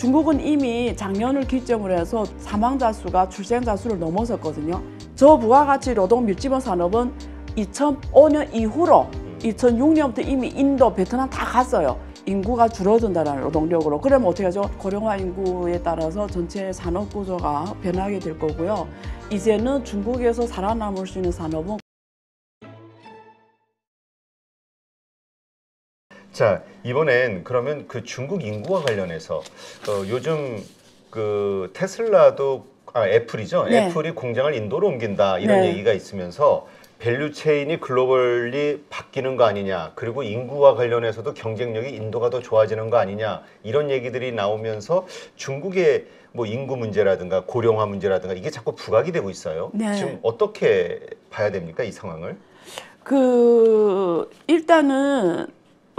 중국은 이미 작년을 기점으로 해서 사망자 수가 출생자 수를 넘어섰거든요. 저부가가치 노동 밀집원 산업은 2005년 이후로 2006년부터 이미 인도, 베트남 다 갔어요. 인구가 줄어든다는 노동력으로 그러면 어떻게 하죠? 고령화 인구에 따라서 전체 산업 구조가 변하게 될 거고요. 이제는 중국에서 살아남을 수 있는 산업은 자 이번엔 그러면 그 중국 인구와 관련해서 어, 요즘 그 테슬라도 아 애플이죠. 네. 애플이 공장을 인도로 옮긴다 이런 네. 얘기가 있으면서 밸류 체인이 글로벌리 바뀌는 거 아니냐 그리고 인구와 관련해서도 경쟁력이 인도가 더 좋아지는 거 아니냐 이런 얘기들이 나오면서 중국의 뭐 인구 문제라든가 고령화 문제라든가 이게 자꾸 부각이 되고 있어요. 네. 지금 어떻게 봐야 됩니까 이 상황을? 그 일단은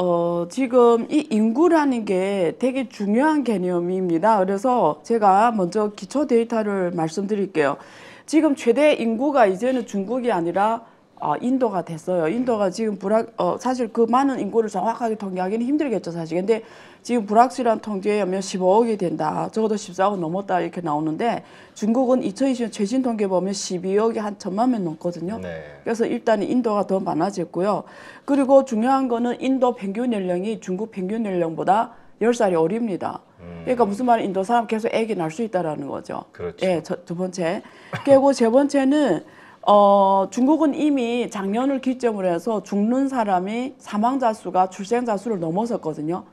어, 지금 이 인구라는 게 되게 중요한 개념입니다. 그래서 제가 먼저 기초 데이터를 말씀드릴게요. 지금 최대 인구가 이제는 중국이 아니라 어, 인도가 됐어요. 인도가 지금 불확 어, 사실 그 많은 인구를 정확하게 통계하기는 힘들겠죠 사실. 근데 지금 불확실한 통계에 하면 15억이 된다. 적어도 14억 넘었다 이렇게 나오는데 중국은 2020년 최신 통계 보면 12억이 한 천만 명 넘거든요. 네. 그래서 일단 인도가 더 많아졌고요. 그리고 중요한 거는 인도 평균 연령이 중국 평균 연령보다 10살이 어립니다. 음. 그러니까 무슨 말은 인도 사람 계속 애기 낳을 수 있다라는 거죠. 그렇죠. 예, 저, 두 번째. 그리고 세 번째는 어, 중국은 이미 작년을 기점으로 해서 죽는 사람이 사망자 수가 출생자 수를 넘어섰거든요.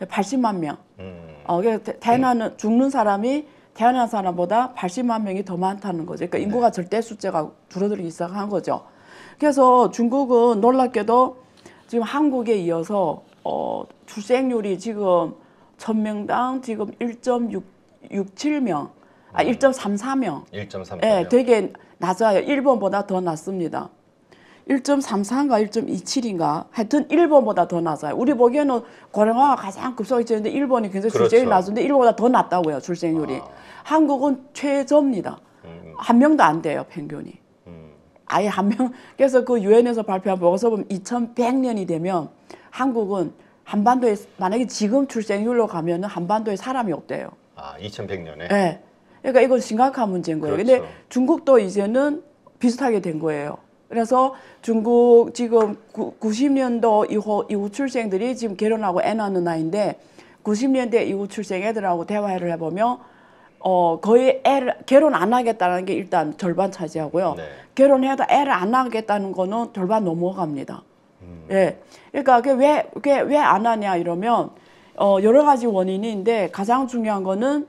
80만 명. 어, 그 음. 어, 대단한 음. 죽는 사람이 태어난 사람보다 80만 명이 더 많다는 거죠. 그러니까 인구가 네. 절대 숫자가 줄어들기 시작한 거죠. 그래서 중국은 놀랍게도 지금 한국에 이어서 어, 출생률이 지금 천명당 지금 1.67명 아, 1.34명. 1.34명. 예, 되게 낮아요. 일번보다더 낮습니다. 1.34인가 1.27인가 하여튼 일번보다더 낮아요. 우리 보기에는 고령화가 가장 급속했는데 일번이 굉장히 그렇죠. 출생률이 낮은데 일번보다더 낮다고요. 출생률이. 아. 한국은 최저입니다. 음. 한 명도 안 돼요. 평균이. 음. 아예 한 명. 그래서 그 유엔에서 발표한 보고서 보면 2100년이 되면 한국은 한반도에 만약에 지금 출생률로 가면은 한반도에 사람이 없대요. 아 2100년에? 네. 예. 그러니까 이건 심각한 문제인 거예요. 그렇죠. 근데 중국도 이제는 비슷하게 된 거예요. 그래서 중국 지금 90년도 이후 이후 출생들이 지금 결혼하고 애 낳는 나이인데 90년대 이후 출생 애들하고 대화를 해보면 어 거의 애를 결혼 안 하겠다는 게 일단 절반 차지하고요. 네. 결혼해도 애를 안 하겠다는 거는 절반 넘어갑니다. 음. 예. 그러니까 그게 왜 그게 왜안 하냐 이러면 어 여러 가지 원인인데 가장 중요한 거는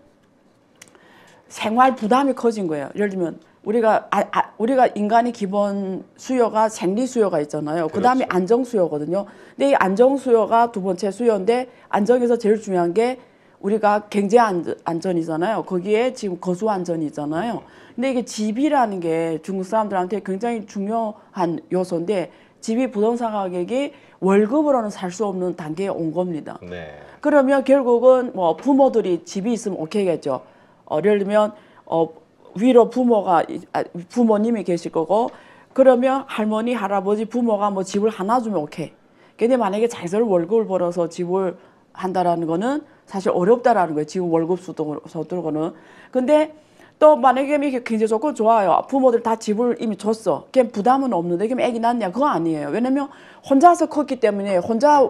생활 부담이 커진 거예요. 예를 들면 우리가 아, 아, 우리가 인간의 기본 수요가 생리 수요가 있잖아요. 그다음에 그렇죠. 안정 수요거든요. 근데 이 안정 수요가 두 번째 수요인데 안정에서 제일 중요한 게 우리가 경제 안전이잖아요. 거기에 지금 거수 안전이잖아요. 근데 이게 집이라는 게 중국 사람들한테 굉장히 중요한 요소인데 집이 부동산 가격이 월급으로는 살 수 없는 단계에 온 겁니다. 네. 그러면 결국은 뭐 부모들이 집이 있으면 오케이겠죠. 어, 예를 들면 어, 위로 부모가 아, 부모님이 계실 거고 그러면 할머니 할아버지 부모가 뭐 집을 하나 주면 오케이. 근데 만약에 자기들 월급을 벌어서 집을 한다라는 거는 사실 어렵다라는 거예요. 지금 월급 수도서들고는 근데 또 만약에 이렇게 경제 조건 좋아요. 부모들 다 집을 이미 줬어. 그냥 부담은 없는데 그럼 애기 낳냐? 그거 아니에요. 왜냐면 혼자서 컸기 때문에 혼자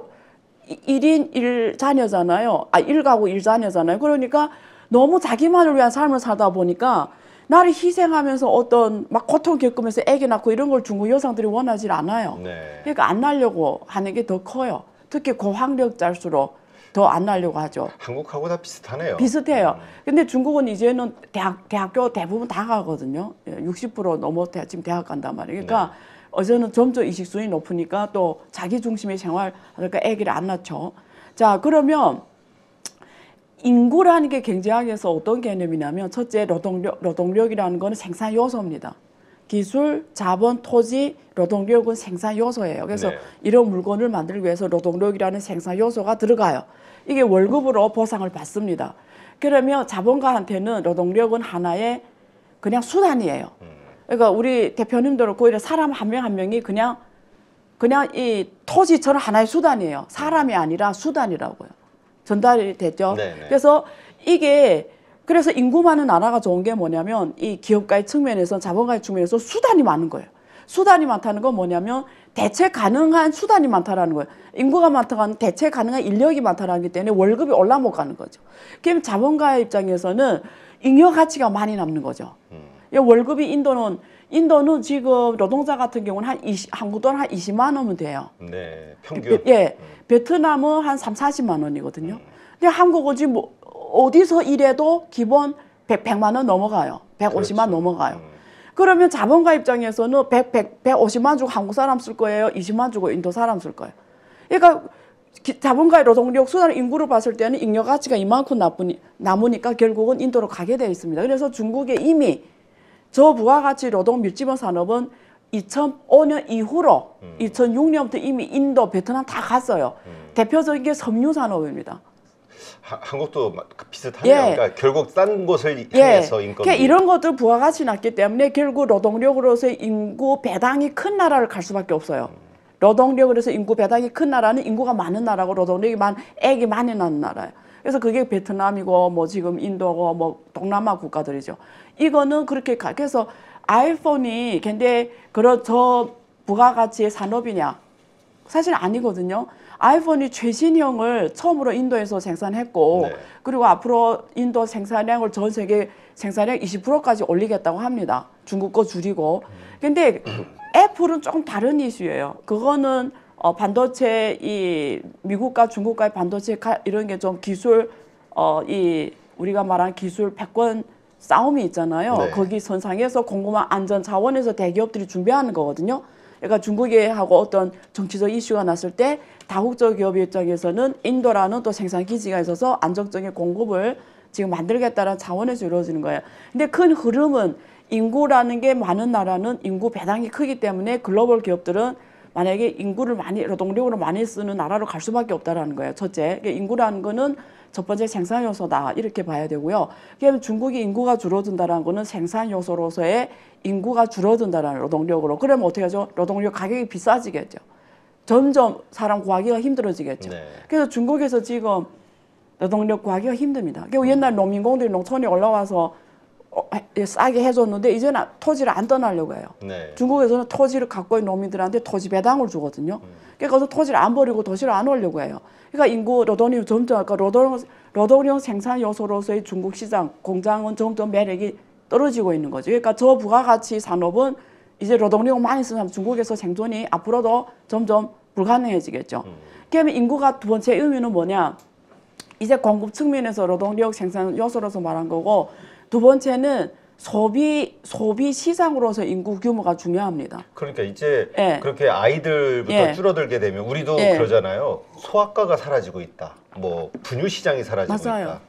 일인일자녀잖아요 아, 일가구 일자녀잖아요 그러니까 너무 자기만을 위한 삶을 살다 보니까 나를 희생하면서 어떤 막 고통 겪으면서 애기 낳고 이런 걸 중국 여성들이 원하지 않아요. 네. 그러니까 안날려고 하는 게 더 커요. 특히 고학력자일수록 더안날려고 하죠. 한국하고 다 비슷하네요. 비슷해요. 음. 근데 중국은 이제는 대학, 대학교 대부분 다 가거든요. 60% 넘어 대, 지금 대학 간단 말이에요. 그러니까 네. 어제는 점점 이식수준이 높으니까 또 자기 중심의 생활, 그러니까 애기를 안 낳죠. 자, 그러면 인구라는 게 경제학에서 어떤 개념이냐면 첫째 노동력, 노동력이라는 거는 생산 요소입니다. 기술, 자본, 토지, 노동력은 생산 요소예요. 그래서 네. 이런 물건을 만들기 위해서 노동력이라는 생산 요소가 들어가요. 이게 월급으로 보상을 받습니다. 그러면 자본가한테는 노동력은 하나의 그냥 수단이에요. 음. 그러니까 우리 대표님도 그렇고 이런 사람 한 명한 한 명이 그냥 그냥 이 토지처럼 하나의 수단이에요. 사람이 아니라 수단이라고요. 전달이 됐죠 네네. 그래서 이게 그래서 인구 많은 나라가 좋은 게 뭐냐면 이 기업가의 측면에서 자본가의 측면에서 수단이 많은 거예요. 수단이 많다는 건 뭐냐면 대체 가능한 수단이 많다라는 거예요. 인구가 많다는 대체 가능한 인력이 많다라기 때문에 월급이 올라 못 가는 거죠. 그럼 자본가의 입장에서는 잉여 가치가 많이 남는 거죠. 음. 월급이 인도는 인도는 지금 노동자 같은 경우는 한 20, 한국 돈한 20만 원면 돼요. 네, 평균. 예, 예. 음. 베트남은 한 3, 40만 원이거든요. 음. 근데 한국은 지금 뭐 어디서 일해도 기본 100, 100만 원 넘어가요. 150만 그렇죠. 원 넘어가요. 음. 그러면 자본가 입장에서는 100, 100, 150만 주고 한국 사람 쓸 거예요. 20만 주고 인도 사람 쓸 거예요. 그러니까 자본가의 노동력 수단 인구를 봤을 때는 인력 가치가 이만큼 나쁘니, 남으니까 결국은 인도로 가게 되어 있습니다. 그래서 중국에 이미 저부와 가치 노동 밀집형 산업은 2005년 이후로 음. 2006년부터 이미 인도, 베트남 다 갔어요. 음. 대표적인 게 섬유 산업입니다. 하, 한국도 비슷하네요. 예. 그러니까 결국 싼 곳을 예. 향해서 예. 인건비. 그러니까 이런 것들 부가가치 낮기 때문에 결국 노동력으로서의 인구 배당이 큰 나라를 갈 수밖에 없어요. 노동력으로서 음. 인구 배당이 큰 나라는 인구가 많은 나라고 노동력이 많, 애기 많이 낳는 나라예요. 그래서 그게 베트남이고 뭐 지금 인도고 뭐 동남아 국가들이죠. 이거는 그렇게 가. 그래서 아이폰이 근데 그런 저 부가가치의 산업이냐? 사실 아니거든요. 아이폰이 최신형을 처음으로 인도에서 생산했고 네. 그리고 앞으로 인도 생산량을 전 세계 생산량 20%까지 올리겠다고 합니다. 중국 거 줄이고. 근데 애플은 조금 다른 이슈예요. 그거는 어, 반도체 이 미국과 중국과의 반도체 가, 이런 게 좀 기술 어, 이 우리가 말한 기술 패권 싸움이 있잖아요. 네. 거기 선상에서 공공한 안전 자원에서 대기업들이 준비하는 거거든요. 그러니까 중국에 하고 어떤 정치적 이슈가 났을 때 다국적 기업 입장에서는 인도라는 또 생산 기지가 있어서 안정적인 공급을 지금 만들겠다는 자원에서 이루어지는 거예요. 근데 큰 흐름은 인구라는 게 많은 나라는 인구 배당이 크기 때문에 글로벌 기업들은 만약에 인구를 많이 노동력으로 많이 쓰는 나라로 갈 수밖에 없다라는 거예요. 첫째, 그러니까 인구라는 거는 첫 번째 생산 요소다 이렇게 봐야 되고요. 그러니 중국이 인구가 줄어든다라는 거는 생산 요소로서의 인구가 줄어든다라는 노동력으로 그러면 어떻게 하죠? 노동력 가격이 비싸지겠죠. 점점 사람 구하기가 힘들어지겠죠. 네. 그래서 중국에서 지금 노동력 구하기가 힘듭니다. 그리고 옛날 농민공들이 농촌에 올라와서 어, 아, 예, 싸게 해줬는데 이제는 토지를 안 떠나려고 해요. 네. 중국에서는 토지를 갖고 있는 농민들한테 토지 배당을 주거든요. 음. 그래서 그러니까 토지를 안 버리고 도시를 안 오려고 해요. 그러니까 인구 노동이 점점 그러니까 노동 노동력 생산 요소로서의 중국 시장 공장은 점점 매력이 떨어지고 있는 거죠. 그러니까 저 부가가치 산업은 이제 노동력 많이 쓰는 중국에서 생존이 앞으로도 점점 불가능해지겠죠. 음. 그러면 인구가 두 번째 의미는 뭐냐? 이제 공급 측면에서 노동력 생산 요소로서 말한 거고 두 번째는 소비 소비 시장으로서 인구 규모가 중요합니다. 그러니까 이제 예. 그렇게 아이들부터 예. 줄어들게 되면 우리도 예. 그러잖아요. 소아과가 사라지고 있다. 뭐 분유 시장이 사라지고 맞아요. 있다.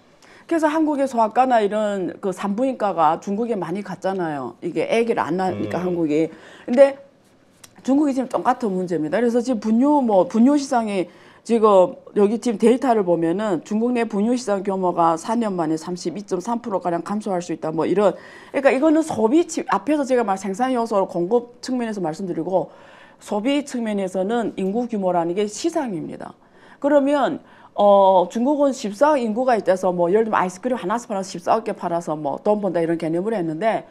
그래서 한국의 소아과나 이런 그 산부인과가 중국에 많이 갔잖아요. 이게 아기를 안 낳으니까 음. 한국이. 근데 중국이 지금 똑같은 문제입니다. 그래서 지금 분유 뭐 분유 시장이 지금 여기 지금 데이터를 보면은 중국 내 분유 시장 규모가 4년 만에 32.3% 가량 감소할 수 있다. 뭐 이런 그러니까 이거는 소비 앞에서 제가 말 생산 요소 공급 측면에서 말씀드리고 소비 측면에서는 인구 규모라는 게 시장입니다. 그러면 어, 중국은 14억 인구가 있대서 뭐 예를 들면 아이스크림 하나씩 팔아서 14억 개 팔아서 뭐 돈 번다 이런 개념으로 했는데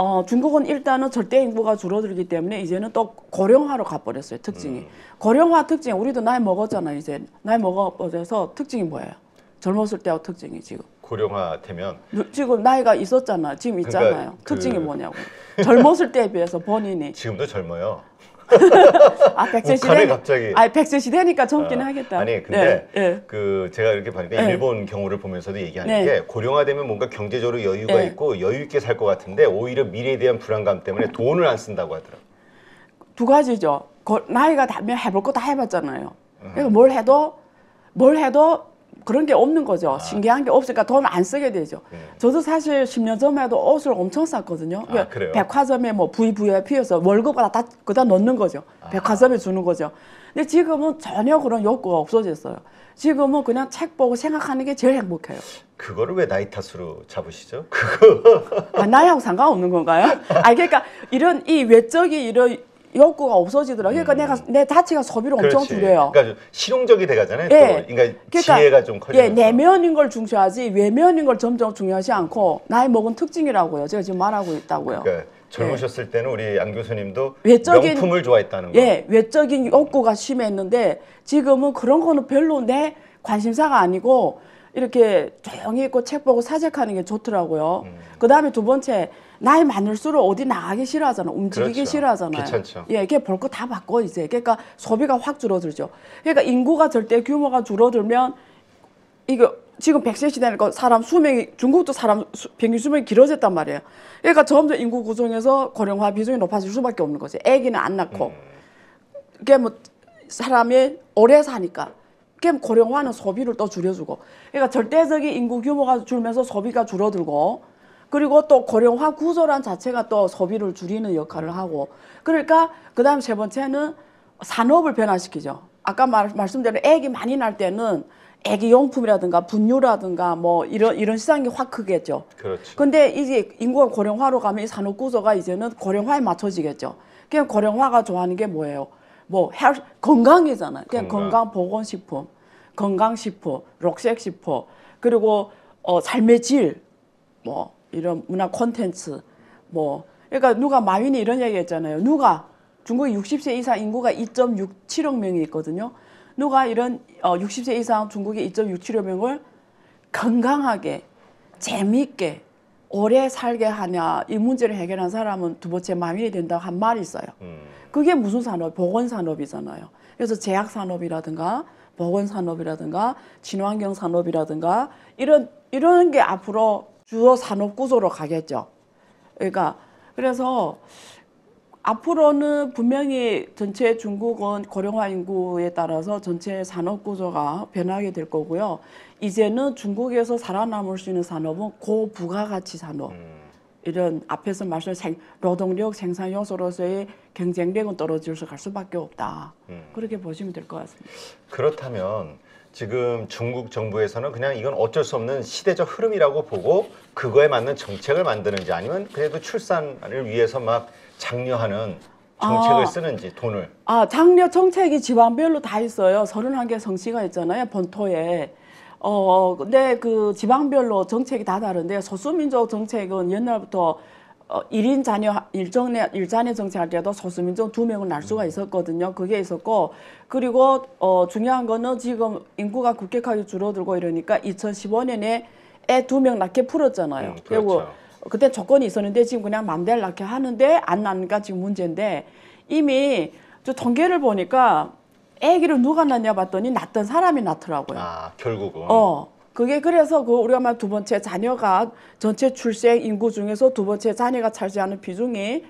어, 중국은 일단은 절대 인구가 줄어들기 때문에 이제는 또 고령화로 가버렸어요, 특징이. 음. 고령화 특징, 우리도 나이 먹었잖아, 이제. 나이 먹어서 버려 특징이 뭐예요? 젊었을 때와 특징이 지금. 고령화 되면 지금 나이가 있었잖아. 지금 그러니까 있잖아요. 그러니까 특징이 뭐냐고. 젊었을 때에 비해서 본인이 지금도 젊어요. 아백제 어, 시대. 갑자기. 아백제 시대니까 젊기는 아, 하겠다. 아니 예, 근데 네, 네. 그 제가 이렇게 보니까 네. 일본 경우를 보면서도 얘기하는 네. 게 고령화되면 뭔가 경제적으로 여유가 있고 여유 있게 살 것 같은데 오히려 미래에 대한 불안감 때문에 돈을 안 쓴다고 하더라고. 두 가지죠. 거, 나이가 되면 해볼 거 다 해봤잖아요. 그러니까 음. 뭘 해도 뭘 해도 그런 게 없는 거죠. 아. 신기한 게 없으니까 돈 안 쓰게 되죠. 네. 저도 사실 10년 전에도 옷을 엄청 샀거든요. 아, 그러니까 그래요? 백화점에 뭐 VVIP에서 월급을 다 그다 넣는 거죠. 아. 백화점에 주는 거죠. 근데 지금은 전혀 그런 욕구가 없어졌어요. 지금은 그냥 책 보고 생각하는 게 제일 행복해요. 그거를 왜 나이 탓으로 잡으시죠? 그거 아, 나이하고 상관없는 건가요? 아 그러니까 이런 이 외적인 이런 욕구가 없어지더라. 고 그러니까 음. 내가 내 자체가 소비를 엄청 그렇지. 줄여요. 그러니까 실용적이 돼가잖아요. 예. 그러니까, 그러니까 지혜가 좀커지 예, 내면인 걸 중시하지 외면인 걸 점점 중요하지 않고 나이 먹은 특징이라고요. 제가 지금 말하고 있다고요. 그러니까 젊으셨을 예. 때는 우리 양 교수님도 외적인, 명품을 좋아했다는 거. 예, 외적인 욕구가 심했는데 지금은 그런 거는 별로 내 관심사가 아니고 이렇게 조용히 있고 책 보고 사색하는 게 좋더라고요. 음. 그 다음에 두 번째 나이 많을수록 어디 나가기 싫어하잖아. 움직이기 그렇죠. 싫어하잖아요. 귀찮죠. 예, 이게 볼거다 바꿔 이제. 그러니까 소비가 확 줄어들죠. 그러니까 인구가 절대 규모가 줄어들면 이거 지금 백세 시대니까 사람 수명이 중국도 사람 수, 평균 수명이 길어졌단 말이에요. 그러니까 점점 인구 구성에서 고령화 비중이 높아질 수밖에 없는 거죠 아기는 안 낳고. 음. 그게 뭐 사람이 오래 사니까 그럼 고령화는 소비를 또 줄여주고 그러니까 절대적인 인구 규모가 줄면서 소비가 줄어들고 그리고 또 고령화 구조란 자체가 또 소비를 줄이는 역할을 하고 그러니까 그 다음 세 번째는 산업을 변화시키죠. 아까 말, 말씀대로 애기 많이 날 때는 애기 용품이라든가 분유라든가 뭐 이런 이런 시장이 확 크겠죠. 그렇죠. 근데 이제 인구가 고령화로 가면 이 산업 구조가 이제는 고령화에 맞춰지겠죠. 그냥 고령화가 좋아하는 게 뭐예요? 뭐 헬스, 건강이잖아요. 그냥 건강 보건식품, 건강식품, 록색식품, 그리고 어 삶의 질, 뭐 이런 문화 콘텐츠 뭐 그러니까 누가 마윈이 이런 얘기 했잖아요. 누가 중국의 60세 이상 인구가 2.67억 명이 있거든요. 누가 이런 어, 60세 이상 중국의 2.67억 명을 건강하게 재미있게 오래 살게 하냐 이 문제를 해결한 사람은 두번째 마윈이 된다고 한 말이 있어요. 음. 그게 무슨 산업? 보건 산업이잖아요. 그래서 제약 산업이라든가 보건 산업이라든가 친환경 산업이라든가 이런 이런 게 앞으로 주요 산업 구조로 가겠죠. 그러니까 그래서 앞으로는 분명히 전체 중국은 고령화 인구에 따라서 전체 산업 구조가 변하게 될 거고요. 이제는 중국에서 살아남을 수 있는 산업은 고부가가치 산업. 음. 이런 앞에서 말씀하신 노동력 생산 요소로서의 경쟁력은 떨어질 수갈 수밖에 없다. 음. 그렇게 보시면 될 것 같습니다. 그렇다면 지금 중국 정부에서는 그냥 이건 어쩔 수 없는 시대적 흐름이라고 보고 그거에 맞는 정책을 만드는지 아니면 그래도 출산을 위해서 막 장려하는 정책을 아, 쓰는지 돈을 아 장려 정책이 지방별로 다 있어요. 서른한 개 성씨가 있잖아요. 본토에. 어 근데 그 지방별로 정책이 다 다른데 소수민족 정책은 옛날부터 어, 1인 자녀 일정내 일자녀 정책할 때도 소수민족 두 명을 날 수가 있었거든요. 그게 있었고 그리고 어, 중요한 거는 지금 인구가 급격하게 줄어들고 이러니까 2015년에 애 두 명 낳게 풀었잖아요. 음, 그렇죠. 그리고 그때 조건이 있었는데 지금 그냥 맘대로 낳게 하는데 안 낳으니까 지금 문제인데 이미 저 통계를 보니까 애기를 누가 낳냐 봤더니 낳던 사람이 낳더라고요. 아 결국은. 어. 그게 그래서 그 우리가 말두 번째 자녀가 전체 출생 인구 중에서 두 번째 자녀가 차지하는 비중이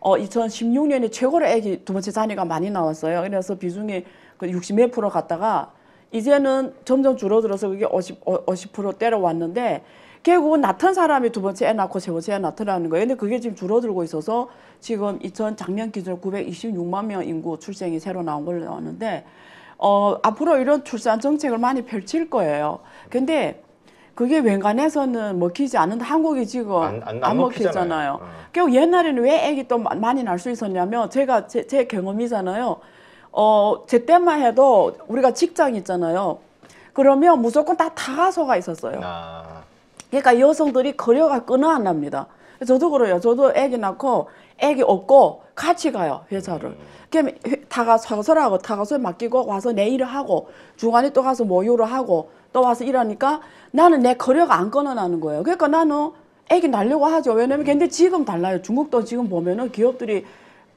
어 2016년에 최고로 애기 두 번째 자녀가 많이 나왔어요. 그래서 비중이 그 60 몇 프로 갔다가 이제는 점점 줄어들어서 그게 50, 50%대로 왔는데 결국은 낳던 사람이 두 번째 애 낳고 세 번째 애 낳더라는 거예요. 근데 그게 지금 줄어들고 있어서 지금 2000 작년 기준으로 926만 명 인구 출생이 새로 나온 걸로 나왔는데 어, 앞으로 이런 출산 정책을 많이 펼칠 거예요. 근데 그게 웬간에서는 먹히지 않는데 한국이 지금 안, 안, 안 먹히잖아요. 어. 그리고 옛날에는 왜 애기 또 많이 날 수 있었냐면 제가 제, 제 경험이잖아요. 어, 제 때만 해도 우리가 직장 있잖아요. 그러면 무조건 다 다가서가 있었어요. 아. 그러니까 여성들이 거려가 끊어 안 납니다. 저도 그래요. 저도 애기 낳고 애기 없고 같이 가요 회사를. 음. 그러면 다가 상설하고 다가설 맡기고 와서 내 일을 하고 중간에 또 가서 모유를 하고 또 와서 일하니까 나는 내커리가안 끊어나는 거예요. 그러니까 나는 애기 날려고 하죠. 왜냐면 근데 지금 달라요. 중국도 지금 보면은 기업들이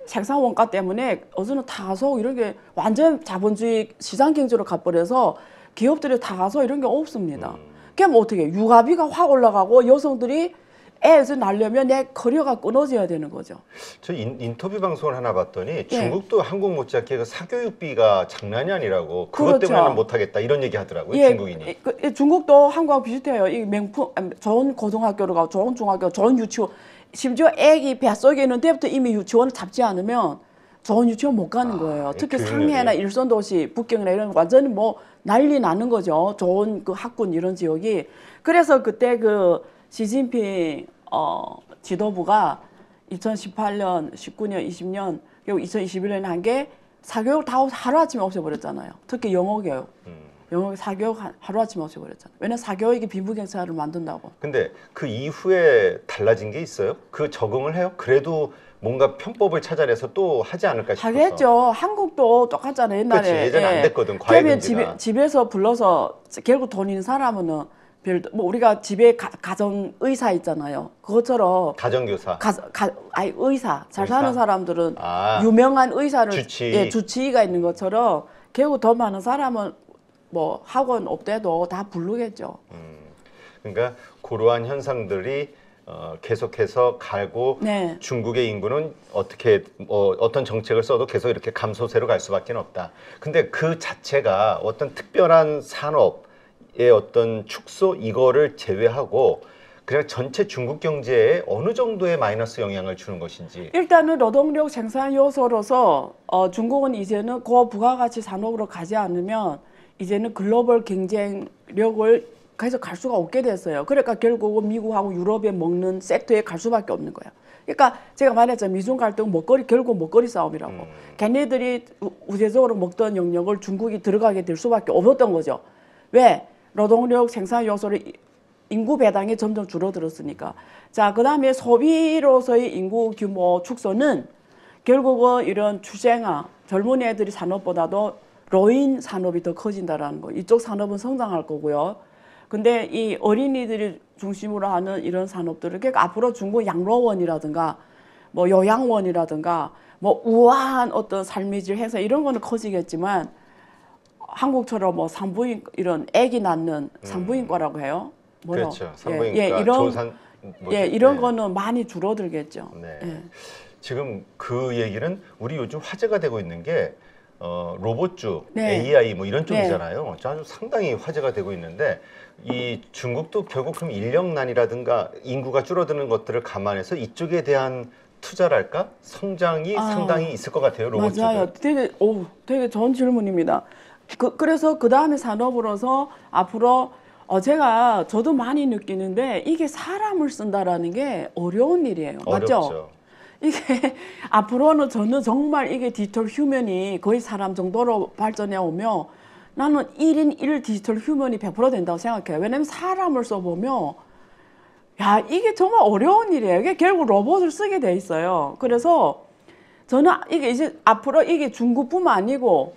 생산 원가 때문에 어제는 다소 이런 게 완전 자본주의 시장 경제로 가버려서 기업들이 다소 이런 게 없습니다. 음. 그럼 어떻게 육아비가 확 올라가고 여성들이 애에서 날려면 내 거려가 끊어져야 되는 거죠. 저 인, 터뷰 방송을 하나 봤더니 네. 중국도 한국 못지않게 그 사교육비가 장난이 아니라고 그것 그렇때문에 못하겠다 이런 얘기 하더라고요 예, 중국인이. 그, 그, 그 중국도 한국하고 비슷해요. 이 명품 아, 좋은 고등학교로 가고 좋은 중학교 좋은 유치원 심지어 애기 뱃속에 있는 때부터 이미 유치원을 잡지 않으면 좋은 유치원 못 가는 아, 거예요. 아, 특히 상해나 일선 도시, 북경이나 이런 완전히 뭐 난리 나는 거죠. 좋은 그 학군 이런 지역이. 그래서 그때 그 시진핑 어, 지도부가 2018년, 19년, 20년 그리고 2021년에 한 게 사교육 다 하루아침에 없애버렸잖아요. 특히 영어 교육. 음. 영어 사교육 하루아침에 없애버렸잖아요. 왜냐면 사교육이 비부격차을 만든다고. 근데 그 이후에 달라진 게 있어요? 그 적응을 해요? 그래도 뭔가 편법을 찾아내서 또 하지 않을까 싶어서. 하겠죠. 한국도 똑같잖아요. 옛날에. 그치, 예전에 예. 안 됐거든. 과외 집에, 집에서 불러서 결국 돈 있는 사람은 별, 뭐 우리가 집에 가, 가정 의사 있잖아요. 그것처럼 가정교사. 가, 아 의사 잘 의사? 사는 사람들은 아. 유명한 의사를 주치. 예, 주치의가 있는 것처럼 결국 더 많은 사람은 뭐 학원 없대도 다 부르겠죠. 음. 그러니까 고루한 현상들이 어, 계속해서 가고 네. 중국의 인구는 어떻게 어, 어떤 정책을 써도 계속 이렇게 감소세로 갈 수밖에 없다. 근데 그 자체가 어떤 특별한 산업 의 어떤 축소 이거를 제외하고 그냥 전체 중국 경제에 어느 정도의 마이너스 영향을 주는 것인지 일단은 노동력 생산 요소로서 어, 중국은 이제는 고부가가치 산업으로 가지 않으면 이제는 글로벌 경쟁력을 계속 갈 수가 없게 됐어요. 그러니까 결국은 미국하고 유럽에 먹는 세트에갈 수밖에 없는 거야. 그러니까 제가 말했죠. 미중 갈등 먹거리 결국 먹거리 싸움이라고. 음. 걔네들이 우세적으로 먹던 영역을 중국이 들어가게 될 수밖에 없었던 거죠. 왜? 노동력 생산 요소를 인구 배당이 점점 줄어들었으니까. 자, 그 다음에 소비로서의 인구 규모 축소는 결국은 이런 주쟁아, 젊은 애들이 산업보다도 로인 산업이 더 커진다라는 거. 이쪽 산업은 성장할 거고요. 근데 이 어린이들이 중심으로 하는 이런 산업들을 그러니까 앞으로 중국 양로원이라든가 뭐 요양원이라든가 뭐 우아한 어떤 삶의 질 행사 이런 거는 커지겠지만 한국처럼 뭐 산부인 이런 아기 낳는 음. 산부인과라고 해요. 뭐 그렇죠. 예, 산부인과, 예, 예, 이런 조산, 뭐 예, 이런 네. 거는 많이 줄어들겠죠. 네. 예. 지금 그 얘기는 우리 요즘 화제가 되고 있는 게 어, 로봇주, 네. AI 뭐 이런 네. 쪽이잖아요. 네. 아주 상당히 화제가 되고 있는데 이 중국도 결국 그럼 인력난이라든가 인구가 줄어드는 것들을 감안해서 이쪽에 대한 투자랄까 성장이 아, 상당히 있을 것 같아요. 로봇주. 맞아요. 되게 오, 되게 좋은 질문입니다. 그, 그래서 그 다음에 산업으로서 앞으로 어 제가 저도 많이 느끼는데 이게 사람을 쓴다라는 게 어려운 일이에요. 맞죠? 어렵죠. 이게 앞으로는 저는 정말 이게 디지털 휴면이 거의 사람 정도로 발전해 오며 나는 1인1 디지털 휴면이100% 된다고 생각해요. 왜냐면 사람을 써보면 야 이게 정말 어려운 일이에요. 이게 결국 로봇을 쓰게 돼 있어요. 그래서 저는 이게 이제 앞으로 이게 중국뿐만 아니고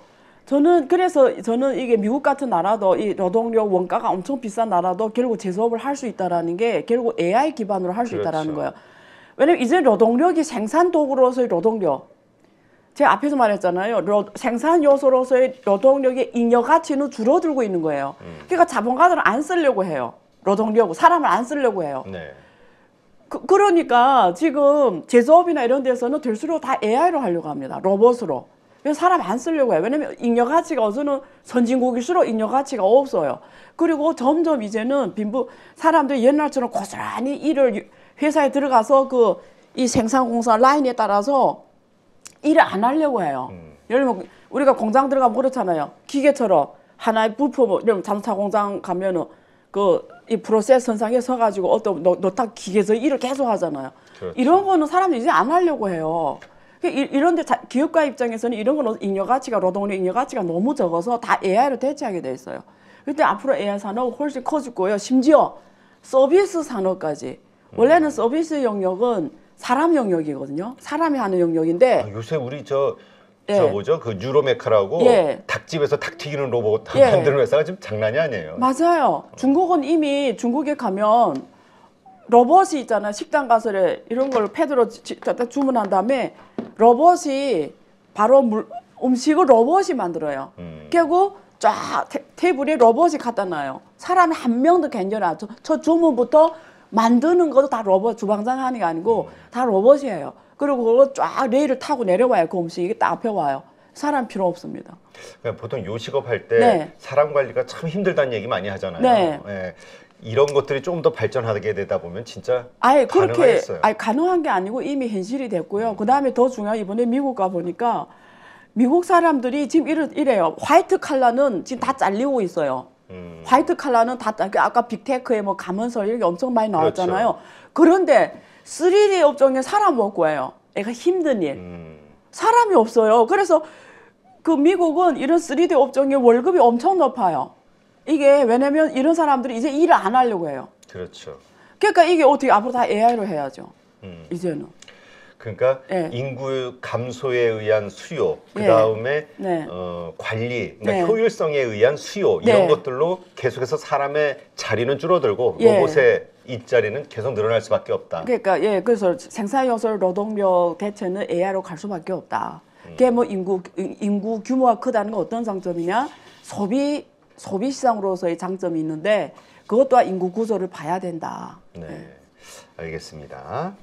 저는 그래서 저는 이게 미국 같은 나라도 이 노동력 원가가 엄청 비싼 나라도 결국 재수업을 할 수 있다라는 게 결국 AI 기반으로 할수 그렇죠. 있다라는 거예요. 왜냐면 이제 노동력이 생산 도구로서의 노동력. 제가 앞에서 말했잖아요. 로, 생산 요소로서의 노동력의 잉여 가치는 줄어들고 있는 거예요. 음. 그러니까 자본가들은 안 쓰려고 해요. 노동력, 사람을 안 쓰려고 해요. 네. 그, 러니까 지금 제조업이나 이런 데서는 될수록 다 AI로 하려고 합니다. 로봇으로. 왜 사람 안 쓰려고 해? 요 왜냐면 인력 가치가 어서는 선진국일수록 인력 가치가 없어요. 그리고 점점 이제는 빈부 사람들 옛날처럼 고스란히 일을 회사에 들어가서 그 이 생산공사 라인에 따라서 일을 안 하려고 해요. 음. 예를 들면 우리가 공장 들어가면 그렇잖아요. 기계처럼 하나의 부품, 예를 뭐 들면 자동차 공장 가면은 그 이 프로세스 선상에 서가지고 어떤 노, 뭐, 노탁 기계에서 일을 계속 하잖아요. 그렇죠. 이런 거는 사람들이 이제 안 하려고 해요. 그 이런데 기업가 입장에서는 이런 건 잉여 어, 가치가 노동의 잉여 가치가 너무 적어서 다 AI로 대체하게 돼 있어요. 그때 앞으로 AI 산업 훨씬 커질 거예요. 심지어 서비스 산업까지. 음. 원래는 서비스 영역은 사람 영역이거든요. 사람이 하는 영역인데 아, 요새 우리 저, 예. 뭐죠? 그 유로메카라고 예. 닭집에서 닭 튀기는 로봇 예. 만드는 회사가 지금 장난이 아니에요. 맞아요. 중국은 이미 중국에 가면 로봇이 있잖아 식당 가서 이런 걸 패드로 주문한 다음에 로봇이 바로 물, 음식을 로봇이 만들어요. 음. 결국 쫙 테, 이블에 로봇이 갖다 놔요. 사람이 한 명도 괜찮아. 저, 저 주문부터 만드는 것도 다 로봇 주방장 하는 게 아니고 음. 다 로봇이에요. 그리고 그걸 쫙 레일을 타고 내려와요. 그 음식이 딱 앞에 와요. 사람 필요 없습니다. 그러니까 보통 요식업 할때 네. 사람 관리가 참 힘들다는 얘기 많이 하잖아요. 네. 네. 이런 것들이 조금 더 발전하게 되다 보면 진짜 아예 그렇게 아예 가능한 게 아니고 이미 현실이 됐고요. 그 다음에 더 중요한 이번에 미국 가 보니까 미국 사람들이 지금 이래, 이래요. 화이트 칼라는 지금 다 잘리고 있어요. 음. 화이트 칼라는 다 그 아까 빅테크에 뭐 가면서 이렇게 엄청 많이 그렇죠. 나왔잖아요. 그렇죠. 그런데 3D 업종에 사람 없고 해요 애가 힘든 일. 음. 사람이 없어요. 그래서 그 미국은 이런 3D 업종의 월급이 엄청 높아요. 이게 왜냐면 이런 사람들이 이제 일을 안 하려고 해요. 그렇죠. 그러니까 이게 어떻게 앞으로 다 AI로 해야죠. 음. 이제는. 그러니까 네. 인구 감소에 의한 수요, 예. 그 다음에 네. 어, 관리, 그러니까 네. 효율성에 의한 수요 이런 네. 것들로 계속해서 사람의 자리는 줄어들고 예. 로봇의 일자리는 계속 늘어날 수밖에 없다. 그러니까 예, 그래서 생산요소 노동력 대체는 AI로 갈 수밖에 없다. 음. 그게 뭐 인구 인구 규모가 크다는 건 어떤 장점이냐? 소비 소비 시장으로서의 장점이 있는데 그것 또한 인구 구조를 봐야 된다. 네. 네. 알겠습니다.